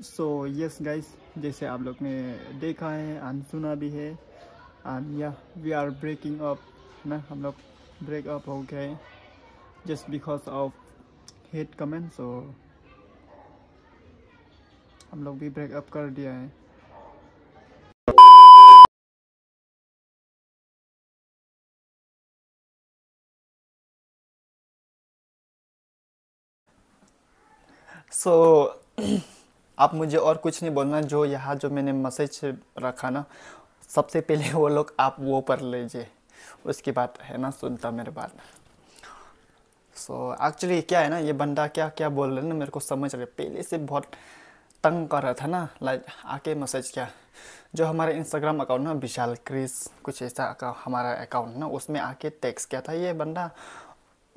so yes guys जैसे आप लोग ने देखा है एंड सुना भी है एंड या वी आर ब्रेकिंग अप ना हम लोग ब्रेक अप हो गए just because of hate comment so हम लोग भी ब्रेक अप कर दिया है So आप मुझे और कुछ नहीं बोलना जो यहाँ जो मैंने मैसेज रखा ना सबसे पहले वो लोग आप वो पर लीजिए उसकी बात है ना सुनता मेरे बात सो so, एक्चुअली क्या है ना ये बंदा क्या क्या बोल रहे ना मेरे को समझ रहे पहले से बहुत तंग कर रहा था ना लाइक आके मैसेज किया जो हमारे इंस्टाग्राम अकाउंट ना विशाल क्रिस कुछ ऐसा हमारा अकाउंट ना उसमें आके टैक्स किया था ये बंदा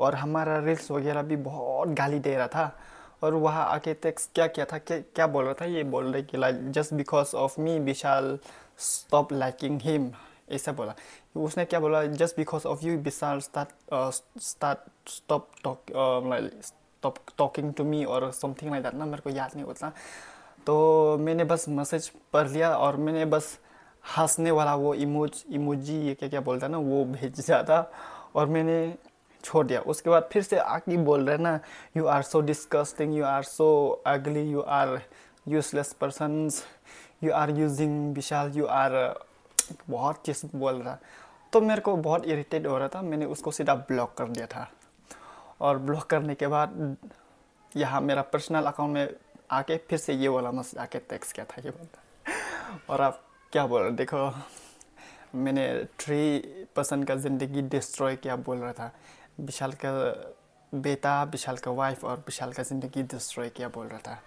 और हमारा रील्स वगैरह भी बहुत गाली दे रहा था और वहाँ आके टेक्स क्या किया था क्या क्या बोल रहा था ये बोल रहे कि like just because of me Vishal stop liking him ऐसा बोला उसने क्या बोला just because of you Vishal stop talk stop talking to me और समथिंग लाइक दैट ना मेरे को याद नहीं होता तो मैंने बस मैसेज पढ़ लिया और मैंने बस हंसने वाला वो इमोज इमोजी ये क्या क्या बोलता ना वो भेज दिया था और मैंने छोड़ दिया उसके बाद फिर से आके बोल रहे ना you are so disgusting you are so ugly you are useless person you are using Vishal you are बहुत चीज़ बोल रहा तो मेरे को बहुत इरिटेट हो रहा था मैंने उसको सीधा ब्लॉक कर दिया था और ब्लॉक करने के बाद यहाँ मेरा पर्सनल अकाउंट में आके फिर से ये बोला मस्त आके टैक्स क्या था ये बोलता और आप क्या बोल रहे देखो मैंने थ्री पर्सन का ज़िंदगी डिस्ट्रॉय किया बोल रहा था विशाल का बेटा विशाल का वाइफ और विशाल का ज़िंदगी डिस्ट्रॉय किया बोल रहा था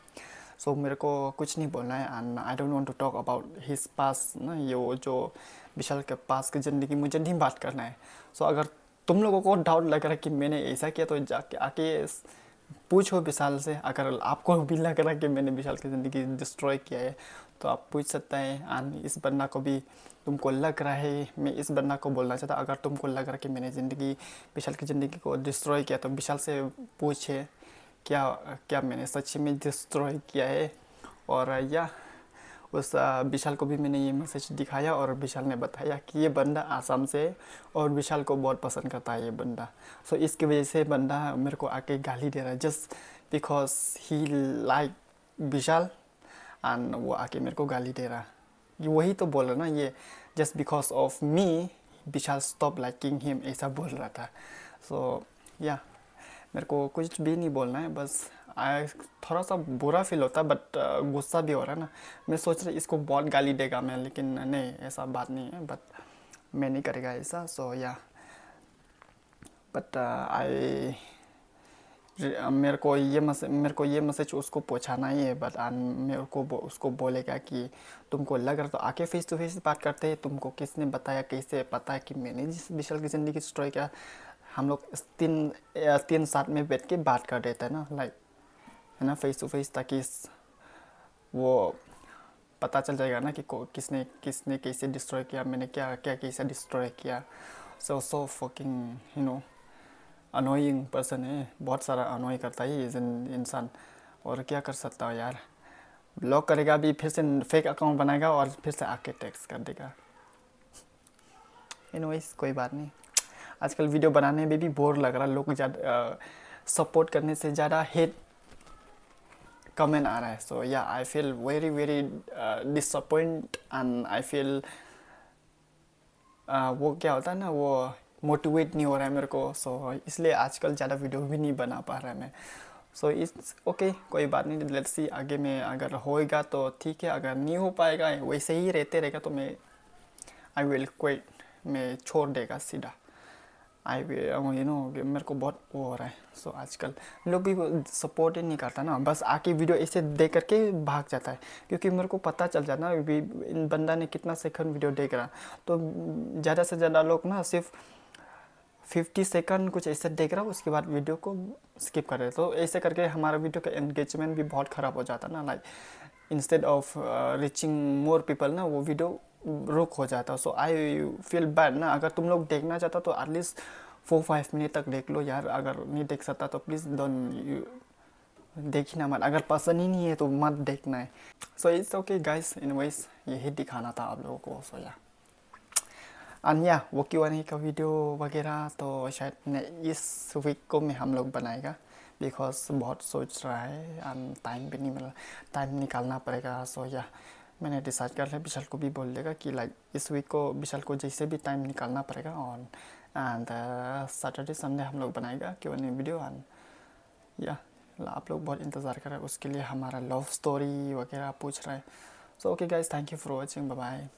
सो so, मेरे को कुछ नहीं बोलना है and I don't want to talk about his पास ना ये वो जो विशाल के पास की ज़िंदगी मुझे नहीं बात करना है सो so, अगर तुम लोगों को डाउट लग रहा है कि मैंने ऐसा किया तो जाके आके पूछो विशाल से अगर आपको भी लग रहा है कि मैंने विशाल की ज़िंदगी डिस्ट्रॉय किया है तो आप पूछ सकते हैं आन हाँ, इस बन्ना को भी तुमको लग रहा है मैं इस बन्ना को बोलना चाहता अगर तुमको लग रहा कि मैंने ज़िंदगी विशाल की ज़िंदगी को डिस्ट्रॉय किया तो विशाल से पूछे क्या क्या मैंने सच में डिस्ट्रॉय किया है और या उस विशाल को भी मैंने ये मैसेज दिखाया और विशाल ने बताया कि ये बंदा आसाम से है और विशाल को बहुत पसंद करता है ये बंदा सो so, इसकी वजह से बंदा मेरे को आके गाली दे रहा है just because he like Vishal और वो आके मेरे को गाली दे रहा ये वही तो बोल रहा ना ये just because of me Vishal stop liking him ऐसा बोल रहा था सो so, या yeah, मेरे को कुछ भी नहीं बोलना है बस आई थोड़ा सा बुरा फील होता है बट uh, गुस्सा भी हो रहा है ना मैं सोच रही इसको बहुत गाली देगा मैं लेकिन नहीं ऐसा बात नहीं है बट मैं नहीं करेगा ऐसा सो या बट आई मेरे को ये मैसेज मेरे को ये मैसेज उसको पहुँचाना ही है बट um, मेरे को उसको बोलेगा कि तुमको लग रहा तो आके फेस टू फेस बात करते हैं तुमको किसने बताया कैसे पता है कि मैंने जिस विशाल की ज़िंदगी स्टोरी क्या हम लोग तीन तीन साथ में बैठ के बात कर देते हैं ना लाइक है ना फेस टू फेस ताकि वो पता चल जाएगा ना कि किसने किसने कैसे डिस्ट्रॉय किया मैंने क्या क्या कैसे डिस्ट्रॉय किया so so fucking you know annoying person है बहुत सारा अनोय करता है इज इंसान और क्या कर सकता हो यार ब्लॉक करेगा भी फिर से फेक अकाउंट बनाएगा और फिर से आके टैक्स कर देगा इन कोई बात नहीं आजकल वीडियो बनाने में भी बोर लग रहा है लोग ज़्यादा सपोर्ट करने से ज़्यादा हेट कमेंट आ रहा है so yeah I feel very very disappoint and I feel वो क्या होता है ना वो मोटिवेट नहीं हो रहा है मेरे को सो so, इसलिए आजकल ज़्यादा वीडियो भी नहीं बना पा रहा है मैं सो इस ओके कोई बात नहीं लेट्स सी आगे में अगर होएगा तो ठीक है अगर नहीं हो पाएगा वैसे ही रहते रहेगा तो मैं आई विल क्विट मैं छोड़ देगा सीधा आई यू नो मेरे को बहुत वो हो रहा है सो so, आजकल लोग भी सपोर्ट ही नहीं करता ना बस आके वीडियो ऐसे दे करके भाग जाता है क्योंकि मेरे को पता चल जाता ना इन बंदा ने कितना सेकंड वीडियो देख रहा तो ज़्यादा से ज़्यादा लोग ना सिर्फ फिफ्टी सेकंड कुछ ऐसे देख रहा हूँ उसके बाद वीडियो को स्किप कर रहे तो ऐसे करके हमारा वीडियो का एंगेजमेंट भी बहुत ख़राब हो जाता ना like instead of reaching more people ना वो वीडियो रुक हो जाता सो आई फील बैड ना अगर तुम लोग देखना चाहता तो एटलीस्ट फोर फाइव मिनट तक देख लो यार अगर नहीं देख सकता तो प्लीज़ डोंट देखना मत अगर पसंद ही नहीं है तो मत देखना है सो इट्स ओके गाइस इन वाइस यही दिखाना था आप लोगों को सोया या वो क्यों एन का वीडियो वगैरह तो शायद इस वीक को में हम लोग बनाएगा बिकॉज बहुत सोच रहा है एंड टाइम भी नहीं मिला टाइम निकालना पड़ेगा सो या मैंने डिसाइड कर लिया विशाल को भी बोल देगा कि लाइक इस वीक को विशाल को जैसे भी टाइम निकालना पड़ेगा और एंड सैटरडे संडे हम लोग बनाएगा क्यों नहीं वीडियो एंड या आप लोग बहुत इंतज़ार कर रहे हैं उसके लिए हमारा लव स्टोरी वगैरह पूछ रहे हैं so okay guys thank you for watching bye